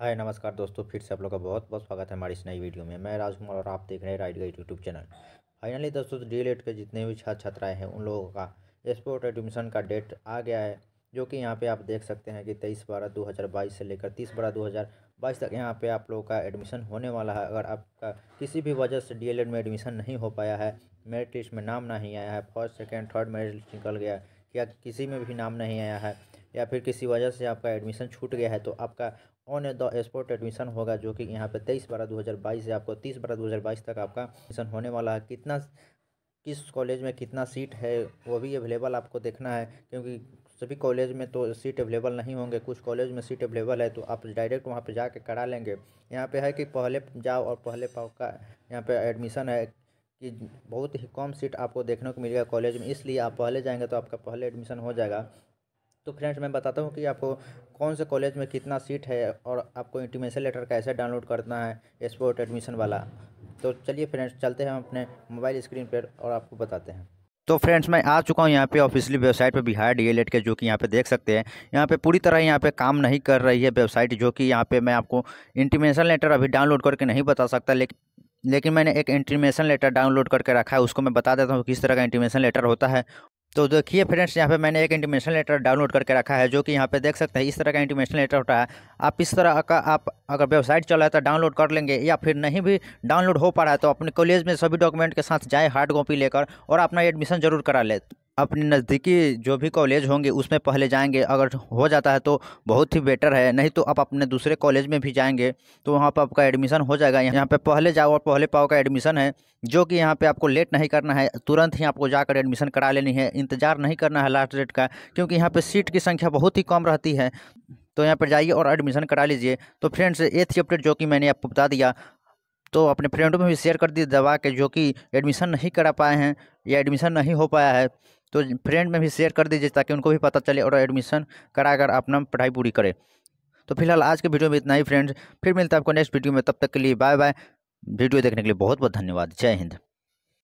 हाय नमस्कार दोस्तों फिर से आप लोग का बहुत बहुत स्वागत है हमारी इस नई वीडियो में मैं राजकुमार और आप देख रहे हैं right guide YouTube channel finally दोस्तों डी तो एड के जितने भी छात्र छात्राएं हैं उन लोगों का स्पोर्ट एडमिशन का डेट आ गया है जो कि यहाँ पे आप देख सकते हैं कि तेईस बारह दो हज़ार बाईस से लेकर तीस बारह दो हज़ार बाईस तक यहाँ पर आप लोगों का एडमिशन होने वाला है अगर आपका किसी भी वजह से डी में एडमिशन नहीं हो पाया है मेरिट लिस्ट में नाम नहीं आया है first second third merit list निकल गया या किसी में भी नाम नहीं आया है या फिर किसी वजह से आपका एडमिशन छूट गया है तो आपका ऑन द स्पॉट एडमिशन होगा जो कि यहाँ पे तेईस बारह दो हज़ार बाईस से आपको तीस बारह दो हज़ार बाईस तक आपका एडमिशन होने वाला है कितना किस कॉलेज में कितना सीट है वो भी अवेलेबल आपको देखना है क्योंकि सभी कॉलेज में तो सीट अवेलेबल नहीं होंगे कुछ कॉलेज में सीट अवेलेबल है तो आप डायरेक्ट वहाँ पर जाके करा लेंगे यहाँ पे है कि पहले जाओ और पहले पाओ का यहाँ पे एडमिशन है कि बहुत ही कम सीट आपको देखने को मिलेगा कॉलेज में इसलिए आप पहले जाएंगे तो आपका पहले एडमिशन हो जाएगा तो फ्रेंड्स मैं बताता हूँ कि आपको कौन से कॉलेज में कितना सीट है और आपको इंटीमेशन लेटर कैसे डाउनलोड करना है स्पोर्ट एडमिशन वाला तो चलिए फ्रेंड्स चलते हैं हम अपने मोबाइल स्क्रीन पर और आपको बताते हैं तो फ्रेंड्स मैं आ चुका हूँ यहाँ पे ऑफिशियली वेबसाइट पे बिहार डीएलएड के जो कि यहाँ पे देख सकते हैं यहाँ पे पूरी तरह यहाँ पे काम नहीं कर रही है वेबसाइट जो कि यहाँ पे मैं आपको इंटीमेशन लेटर अभी डाउनलोड करके नहीं बता सकता लेकिन लेकिन मैंने एक इंटीमेशन लेटर डाउनलोड करके रखा है उसको मैं बता देता हूँ किस तरह का इंटीमेशन लेटर होता है तो देखिए फ्रेंड्स यहाँ पे मैंने एक इंटीमेशन लेटर डाउनलोड करके रखा है जो कि यहाँ पे देख सकते हैं इस तरह का इंटीमेशन लेटर होता है आप इस तरह का आप अगर वेबसाइट चल रहा है तो डाउनलोड कर लेंगे या फिर नहीं भी डाउनलोड हो पा रहा है तो अपने कॉलेज में सभी डॉक्यूमेंट के साथ जाए हार्ड कॉपी लेकर और अपना एडमिशन जरूर करा ले अपने नज़दीकी जो भी कॉलेज होंगे उसमें पहले जाएंगे अगर हो जाता है तो बहुत ही बेटर है नहीं तो आप अपने दूसरे कॉलेज में भी जाएंगे तो वहाँ पर आपका एडमिशन हो जाएगा यहाँ पे पहले जाओ और पहले पाओ का एडमिशन है जो कि यहाँ पे आपको लेट नहीं करना है तुरंत ही आपको जाकर एडमिशन करा लेनी है इंतज़ार नहीं करना है लास्ट डेट का क्योंकि यहाँ पर सीट की संख्या बहुत ही कम रहती है तो यहाँ पर जाइए और एडमिशन करा लीजिए तो फ्रेंड्स ये थी अपडेट जो कि मैंने आपको बता दिया तो अपने फ्रेंडों में भी शेयर कर दिए दवा के जो कि एडमिशन नहीं करा पाए हैं या एडमिशन नहीं हो पाया है तो फ्रेंड में भी शेयर कर दीजिए ताकि उनको भी पता चले और एडमिशन करा कर अपना पढ़ाई पूरी करे तो फिलहाल आज के वीडियो में इतना ही फ्रेंड्स फिर मिलता है आपको नेक्स्ट वीडियो में तब तक के लिए बाय बाय वीडियो देखने के लिए बहुत बहुत धन्यवाद जय हिंद